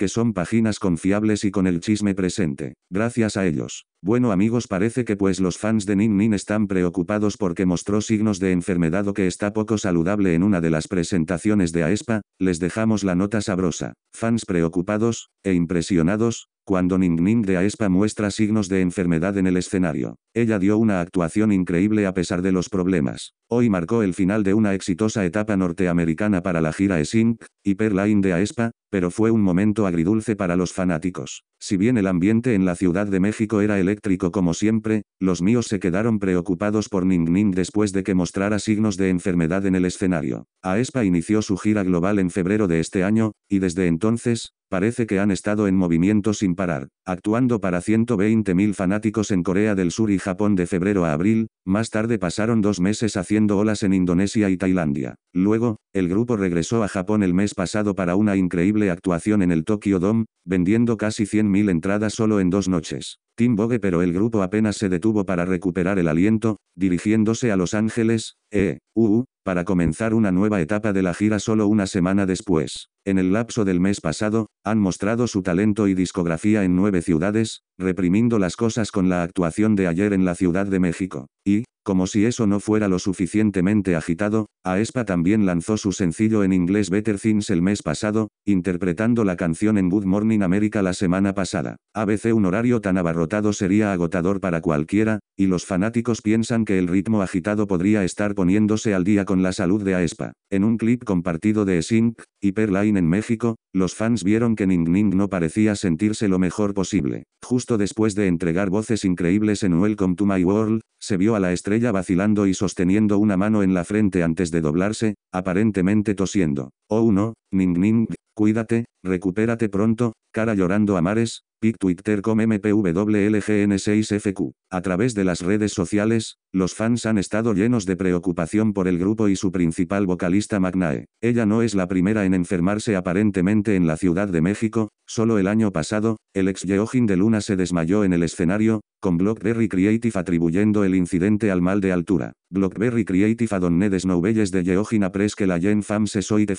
que son páginas confiables y con el chisme presente. Gracias a ellos. Bueno amigos parece que pues los fans de Nin Nin están preocupados porque mostró signos de enfermedad o que está poco saludable en una de las presentaciones de AESPA, e les dejamos la nota sabrosa. Fans preocupados, e impresionados, cuando Ning Ning de Aespa e muestra signos de enfermedad en el escenario. Ella dio una actuación increíble a pesar de los problemas. Hoy marcó el final de una exitosa etapa norteamericana para la gira Sync y Perline de Aespa, pero fue un momento agridulce para los fanáticos. Si bien el ambiente en la Ciudad de México era eléctrico como siempre, los míos se quedaron preocupados por Ning Ning después de que mostrara signos de enfermedad en el escenario. Aespa inició su gira global en febrero de este año, y desde entonces, parece que han estado en movimiento sin parar actuando para 120.000 fanáticos en Corea del Sur y Japón de febrero a abril, más tarde pasaron dos meses haciendo olas en Indonesia y Tailandia. Luego, el grupo regresó a Japón el mes pasado para una increíble actuación en el Tokyo Dome, vendiendo casi 100.000 entradas solo en dos noches. Tim pero el grupo apenas se detuvo para recuperar el aliento, dirigiéndose a Los Ángeles, e, U para comenzar una nueva etapa de la gira solo una semana después. En el lapso del mes pasado, han mostrado su talento y discografía en nueve ciudades, reprimiendo las cosas con la actuación de ayer en la Ciudad de México. Y, como si eso no fuera lo suficientemente agitado, Aespa también lanzó su sencillo en inglés Better Things el mes pasado, interpretando la canción en Good Morning America la semana pasada. A veces un horario tan abarrotado sería agotador para cualquiera, y los fanáticos piensan que el ritmo agitado podría estar poniéndose al día con la salud de Aespa. En un clip compartido de Sync, Hyperline en México, los fans vieron que Ning Ning no parecía sentirse lo mejor posible. Justo después de entregar voces increíbles en Welcome to My World, se vio a la estrella vacilando y sosteniendo una mano en la frente antes de doblarse, aparentemente tosiendo. Oh no, Ning Ning, cuídate, recupérate pronto, cara llorando a mares, PIC Twitter com MPWLGN6FQ. A través de las redes sociales, los fans han estado llenos de preocupación por el grupo y su principal vocalista Magnae. Ella no es la primera en enfermarse aparentemente en la Ciudad de México, solo el año pasado, el ex Yeojin de Luna se desmayó en el escenario, con Blockberry Creative atribuyendo el incidente al mal de altura. Blockberry Creative Adonned Snowbelles de Geogina Presque la Gen Fam se Soite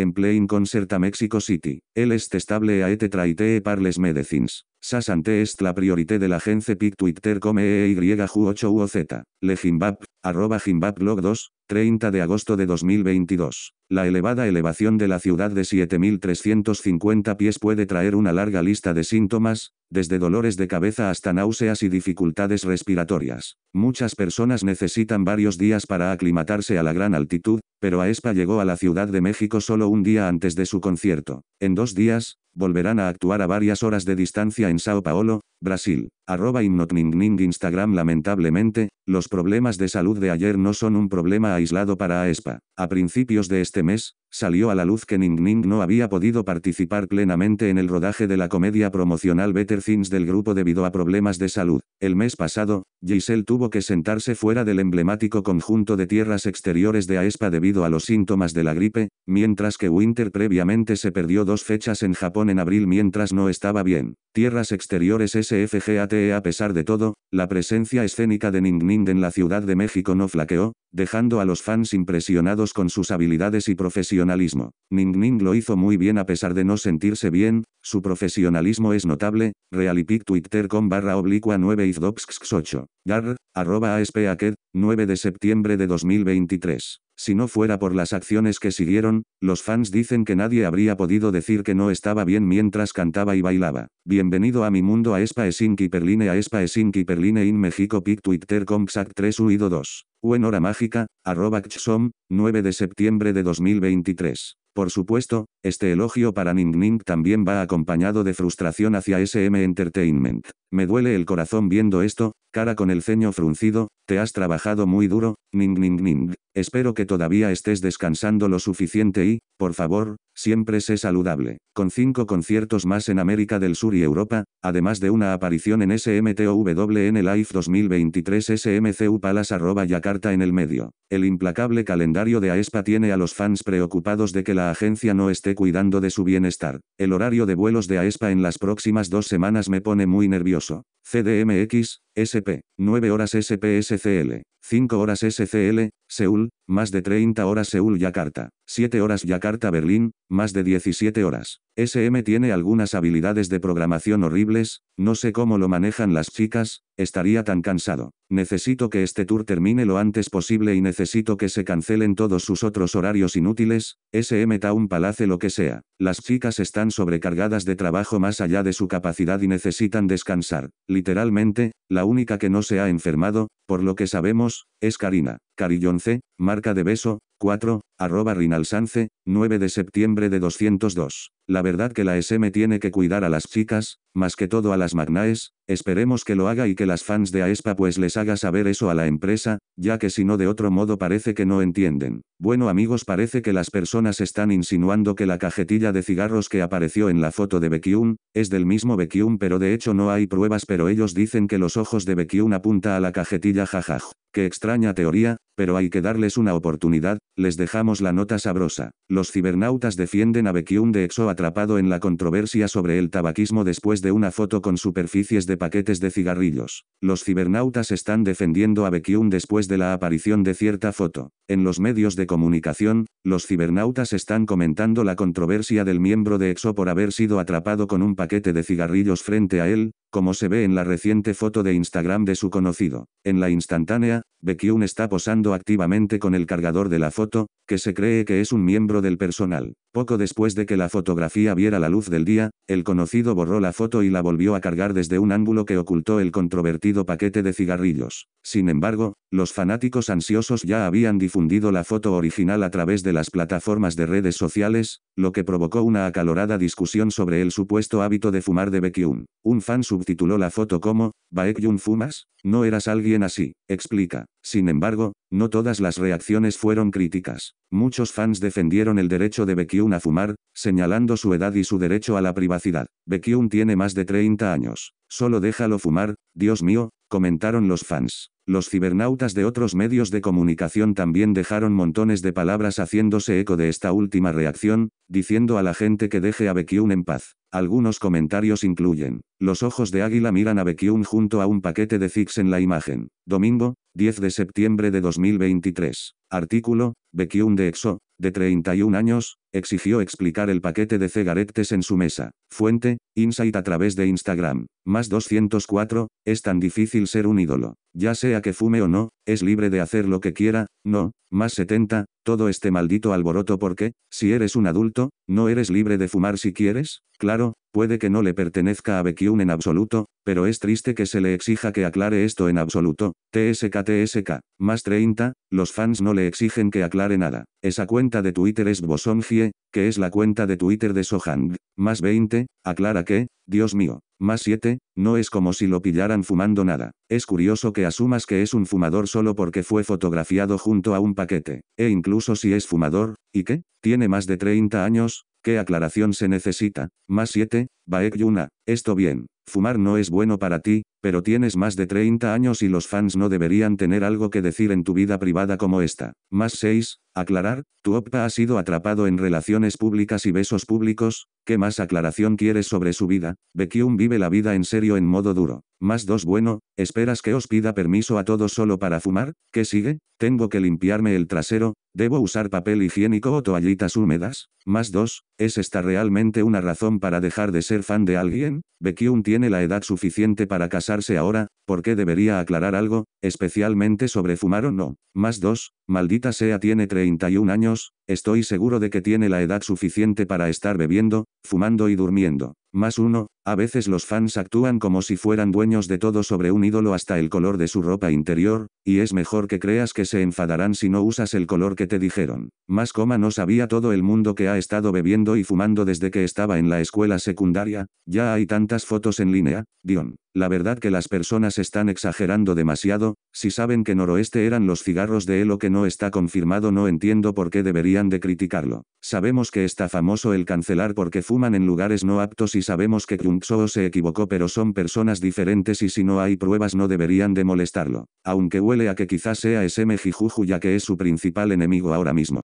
en Plain Concerta, Mexico City. El est estable a et traite parles medicines. Sasante est la priorité de la agencia pic Twitter come e y 8 z Le Jimbap arroba Jimbap blog 2, 30 de agosto de 2022. La elevada elevación de la ciudad de 7.350 pies puede traer una larga lista de síntomas, desde dolores de cabeza hasta náuseas y dificultades respiratorias. Muchas personas necesitan varios días para aclimatarse a la gran altitud, pero Aespa llegó a la Ciudad de México solo un día antes de su concierto. En dos días, Volverán a actuar a varias horas de distancia en Sao Paulo, Brasil. Arroba Innotningning Instagram Lamentablemente, los problemas de salud de ayer no son un problema aislado para AESPA. E a principios de este mes, salió a la luz que Ning Ning no había podido participar plenamente en el rodaje de la comedia promocional Better Things del grupo debido a problemas de salud. El mes pasado, Giselle tuvo que sentarse fuera del emblemático conjunto de tierras exteriores de AESPA debido a los síntomas de la gripe, mientras que Winter previamente se perdió dos fechas en Japón en abril mientras no estaba bien. Tierras exteriores SFGATE A pesar de todo, la presencia escénica de Ning Ning en la Ciudad de México no flaqueó, dejando a los fans impresionados con sus habilidades y profesionalismo. Ning Ning lo hizo muy bien a pesar de no sentirse bien, su profesionalismo es notable, realipic twitter con barra oblicua 9 izdoxx 8, gar, arroba aspaked, 9 de septiembre de 2023. Si no fuera por las acciones que siguieron, los fans dicen que nadie habría podido decir que no estaba bien mientras cantaba y bailaba. Bienvenido a mi mundo a Espa Esin Kiperline a Espa Esinki Kiperline in México Pic Twitter 3 Uido 2. Buen hora mágica, arroba chsom, 9 de septiembre de 2023. Por supuesto, este elogio para Ning Ning también va acompañado de frustración hacia SM Entertainment. Me duele el corazón viendo esto, cara con el ceño fruncido, te has trabajado muy duro, Ning Ning Ning. Espero que todavía estés descansando lo suficiente y, por favor, siempre sé saludable. Con cinco conciertos más en América del Sur y Europa, además de una aparición en SMTOWN Live 2023 SMCU Palace arroba Yakarta en el medio. El implacable calendario de AESPA e tiene a los fans preocupados de que la agencia no esté cuidando de su bienestar. El horario de vuelos de AESPA e en las próximas dos semanas me pone muy nervioso. CDMX, SP, 9 horas SP SCL, 5 horas SCL, Seúl, más de 30 horas Seúl-Yakarta, 7 horas Yakarta-Berlín, más de 17 horas. SM tiene algunas habilidades de programación horribles, no sé cómo lo manejan las chicas, estaría tan cansado. Necesito que este tour termine lo antes posible y necesito que se cancelen todos sus otros horarios inútiles, SM Town Palace lo que sea. Las chicas están sobrecargadas de trabajo más allá de su capacidad y necesitan descansar. Literalmente, la única que no se ha enfermado, por lo que sabemos, es Karina. Carillonce, marca de beso, 4, arroba Rinalsance, 9 de septiembre de 202. La verdad que la SM tiene que cuidar a las chicas, más que todo a las magnaes, esperemos que lo haga y que las fans de AESPA e pues les haga saber eso a la empresa, ya que si no de otro modo parece que no entienden. Bueno amigos parece que las personas están insinuando que la cajetilla de cigarros que apareció en la foto de Beckyun es del mismo Beckyun, pero de hecho no hay pruebas pero ellos dicen que los ojos de Beckyun apunta a la cajetilla jajaj. Qué extraña teoría, pero hay que darles una oportunidad, les dejamos la nota sabrosa. Los cibernautas defienden a Bekiun de Exo atrapado en la controversia sobre el tabaquismo después de una foto con superficies de paquetes de cigarrillos. Los cibernautas están defendiendo a Bekiun después de la aparición de cierta foto. En los medios de comunicación, los cibernautas están comentando la controversia del miembro de EXO por haber sido atrapado con un paquete de cigarrillos frente a él, como se ve en la reciente foto de Instagram de su conocido. En la instantánea, Bekyun está posando activamente con el cargador de la foto, que se cree que es un miembro del personal. Poco después de que la fotografía viera la luz del día, el conocido borró la foto y la volvió a cargar desde un ángulo que ocultó el controvertido paquete de cigarrillos. Sin embargo, los fanáticos ansiosos ya habían difundido la foto original a través de las plataformas de redes sociales, lo que provocó una acalorada discusión sobre el supuesto hábito de fumar de Beckyun. Un fan subtituló la foto como, Baekhyun fumas, no eras alguien así, explica. Sin embargo, no todas las reacciones fueron críticas. Muchos fans defendieron el derecho de Baekhyun a fumar, señalando su edad y su derecho a la privacidad. Baekhyun tiene más de 30 años. Solo déjalo fumar, Dios mío, comentaron los fans. Los cibernautas de otros medios de comunicación también dejaron montones de palabras haciéndose eco de esta última reacción, diciendo a la gente que deje a Bekyun en paz. Algunos comentarios incluyen, los ojos de águila miran a Bekyun junto a un paquete de ziggs en la imagen. Domingo, 10 de septiembre de 2023. Artículo, Bekyun de EXO, de 31 años, exigió explicar el paquete de cegaretes en su mesa. Fuente, Insight a través de Instagram. Más 204, es tan difícil ser un ídolo. Ya sea que fume o no, es libre de hacer lo que quiera, no, más 70, todo este maldito alboroto porque, si eres un adulto, ¿no eres libre de fumar si quieres? Claro, Puede que no le pertenezca a Bekyun en absoluto, pero es triste que se le exija que aclare esto en absoluto. TSK TSK, más 30, los fans no le exigen que aclare nada. Esa cuenta de Twitter es Bosongie, que es la cuenta de Twitter de Sohang. Más 20, aclara que, Dios mío. Más 7, no es como si lo pillaran fumando nada. Es curioso que asumas que es un fumador solo porque fue fotografiado junto a un paquete. E incluso si es fumador, ¿y qué? Tiene más de 30 años, ¿Qué aclaración se necesita? Más 7, Baek Yuna, esto bien, fumar no es bueno para ti, pero tienes más de 30 años y los fans no deberían tener algo que decir en tu vida privada como esta. Más 6, aclarar, tu oppa ha sido atrapado en relaciones públicas y besos públicos, ¿qué más aclaración quieres sobre su vida? Baekhyun vive la vida en serio en modo duro. Más 2 bueno, ¿esperas que os pida permiso a todos solo para fumar? ¿Qué sigue? ¿Tengo que limpiarme el trasero? ¿Debo usar papel higiénico o toallitas húmedas? Más 2, ¿Es esta realmente una razón para dejar de ser fan de alguien? Bekyun tiene la edad suficiente para casarse ahora, ¿por qué debería aclarar algo, especialmente sobre fumar o no? Más dos, maldita sea tiene 31 años, estoy seguro de que tiene la edad suficiente para estar bebiendo, fumando y durmiendo. Más uno, a veces los fans actúan como si fueran dueños de todo sobre un ídolo hasta el color de su ropa interior, y es mejor que creas que se enfadarán si no usas el color que te dijeron. Más coma no sabía todo el mundo que ha estado bebiendo y fumando desde que estaba en la escuela secundaria, ya hay tantas fotos en línea, Dion. La verdad que las personas están exagerando demasiado, si saben que noroeste eran los cigarros de él o que no está confirmado no entiendo por qué deberían de criticarlo. Sabemos que está famoso el cancelar porque fuman en lugares no aptos y sabemos que Kung se equivocó pero son personas diferentes y si no hay pruebas no deberían de molestarlo. Aunque huele a que quizás sea SM Jijuju ya que es su principal enemigo ahora mismo.